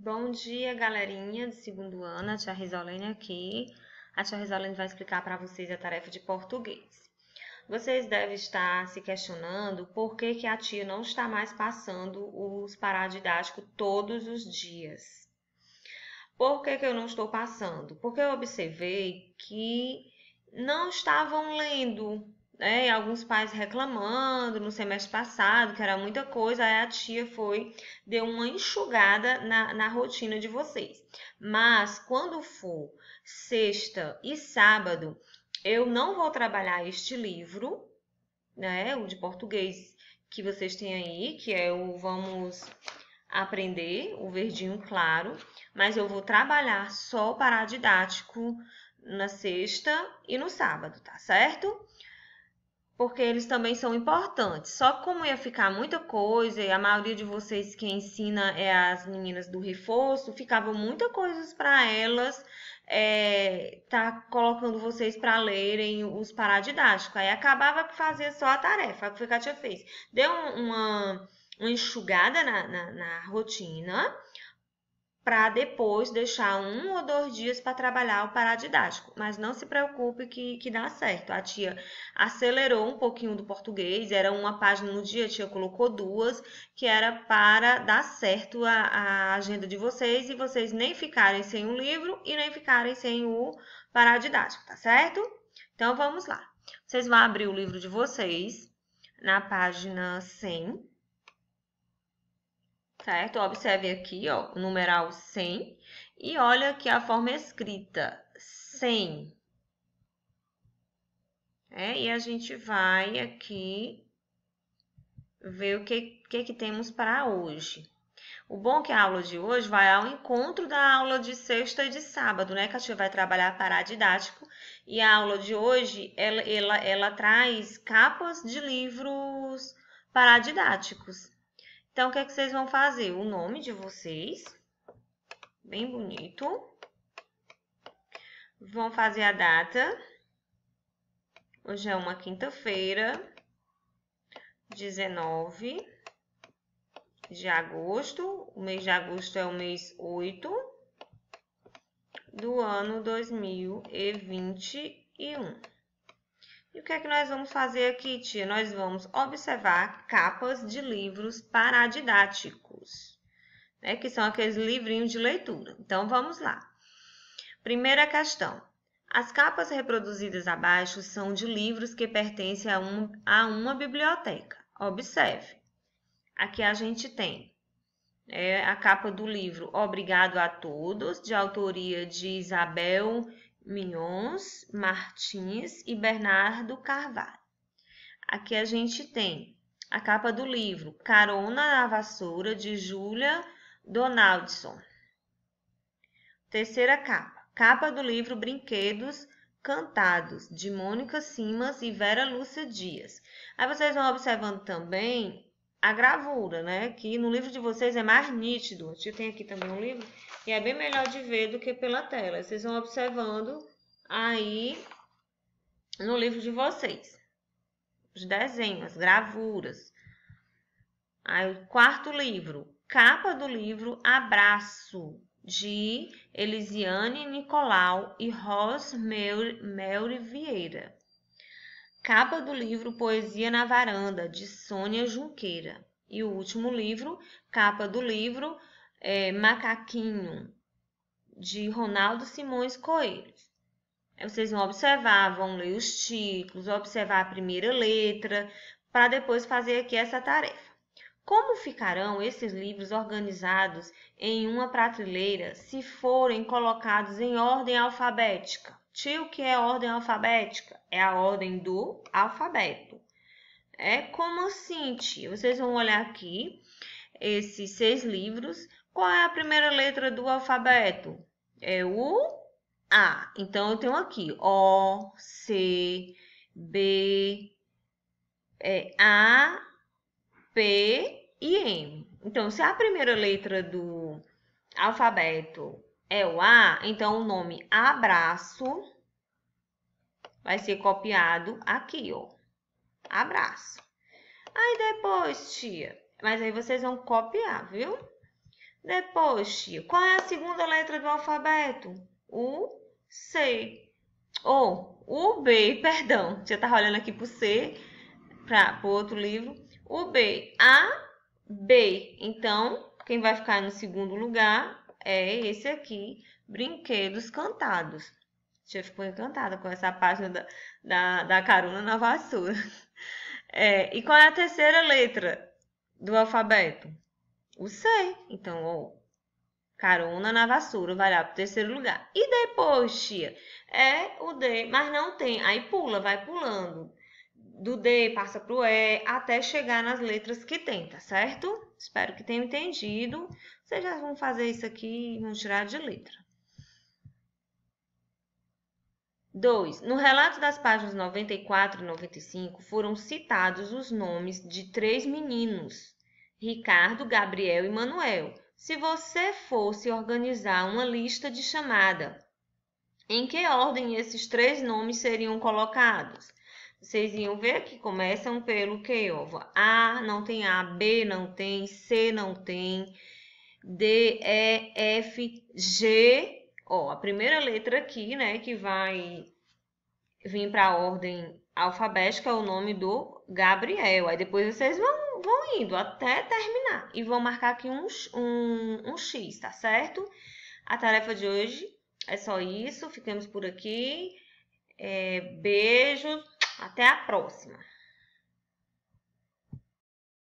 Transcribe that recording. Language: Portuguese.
Bom dia, galerinha de segundo ano, a tia Risolene aqui. A tia Risolene vai explicar para vocês a tarefa de português. Vocês devem estar se questionando por que, que a tia não está mais passando os paradidáticos todos os dias. Por que, que eu não estou passando? Porque eu observei que não estavam lendo né? E alguns pais reclamando no semestre passado, que era muita coisa, aí a tia foi, deu uma enxugada na, na rotina de vocês. Mas quando for sexta e sábado, eu não vou trabalhar este livro, né? O de português que vocês têm aí, que é o Vamos Aprender, o verdinho claro, mas eu vou trabalhar só o paradidático na sexta e no sábado, tá certo? porque eles também são importantes. Só que como ia ficar muita coisa, e a maioria de vocês que ensina é as meninas do reforço, ficava muita coisa para elas é, tá colocando vocês para lerem os paradidáticos. Aí acabava que fazia só a tarefa, o que a tia fez. Deu uma, uma enxugada na, na, na rotina, para depois deixar um ou dois dias para trabalhar o paradidático. Mas não se preocupe que, que dá certo. A tia acelerou um pouquinho do português, era uma página no dia, a tia colocou duas, que era para dar certo a, a agenda de vocês e vocês nem ficarem sem o livro e nem ficarem sem o paradidático, tá certo? Então vamos lá. Vocês vão abrir o livro de vocês na página 100 certo? Observe aqui, ó, o numeral 100 e olha aqui a forma escrita, 100. É, e a gente vai aqui ver o que, que, que temos para hoje. O bom é que a aula de hoje vai ao encontro da aula de sexta e de sábado, né? Que a gente vai trabalhar paradidático. E a aula de hoje, ela, ela, ela traz capas de livros paradidáticos. Então, o que, é que vocês vão fazer? O nome de vocês, bem bonito. Vão fazer a data. Hoje é uma quinta-feira, 19 de agosto. O mês de agosto é o mês 8 do ano 2021. E o que é que nós vamos fazer aqui, tia? Nós vamos observar capas de livros paradidáticos, né, que são aqueles livrinhos de leitura. Então, vamos lá. Primeira questão. As capas reproduzidas abaixo são de livros que pertencem a, um, a uma biblioteca. Observe. Aqui a gente tem é, a capa do livro Obrigado a Todos, de autoria de Isabel Minhons, Martins e Bernardo Carvalho. Aqui a gente tem a capa do livro Carona na Vassoura, de Júlia Donaldson. Terceira capa, capa do livro Brinquedos Cantados, de Mônica Simas e Vera Lúcia Dias. Aí vocês vão observando também a gravura, né? Que no livro de vocês é mais nítido. Eu tenho aqui também um livro e é bem melhor de ver do que pela tela. Vocês vão observando aí no livro de vocês. Os desenhos, gravuras. Aí o quarto livro, capa do livro Abraço, de Elisiane Nicolau e Rose Meure Vieira. Capa do livro Poesia na Varanda, de Sônia Junqueira. E o último livro, capa do livro é, Macaquinho, de Ronaldo Simões Coelho. vocês vão observar, vão ler os títulos, observar a primeira letra, para depois fazer aqui essa tarefa. Como ficarão esses livros organizados em uma prateleira se forem colocados em ordem alfabética? Tio, o que é ordem alfabética? É a ordem do alfabeto. É como assim, tio? Vocês vão olhar aqui esses seis livros, qual é a primeira letra do alfabeto? É o A. Então, eu tenho aqui O, C, B, é, A, P e M. Então, se a primeira letra do alfabeto é o A, então o nome abraço vai ser copiado aqui, ó. Abraço. Aí depois, tia, mas aí vocês vão copiar, viu? Depois, né, qual é a segunda letra do alfabeto? O C. Ou oh, o B, perdão. Já estava olhando aqui para o C, para o outro livro. O B. A, B. Então, quem vai ficar no segundo lugar é esse aqui, Brinquedos Cantados. Já ficou encantada com essa página da, da, da carona na vassoura. É, e qual é a terceira letra do alfabeto? O C, Então, ó, carona na vassoura vai lá pro terceiro lugar. E depois, tia? É o D, mas não tem. Aí pula, vai pulando. Do D passa pro E até chegar nas letras que tem, tá certo? Espero que tenham entendido. Vocês já vão fazer isso aqui e vão tirar de letra. 2. No relato das páginas 94 e 95 foram citados os nomes de três meninos Ricardo, Gabriel e Manuel, se você fosse organizar uma lista de chamada, em que ordem esses três nomes seriam colocados? Vocês iam ver que começam pelo que? Ó, a não tem A, B não tem, C não tem, D, E, F, G. Ó, a primeira letra aqui, né, que vai vir para a ordem alfabética é o nome do Gabriel. Aí depois vocês vão vão indo até terminar e vou marcar aqui um, um, um X, tá certo? A tarefa de hoje é só isso, ficamos por aqui. É, beijo, até a próxima!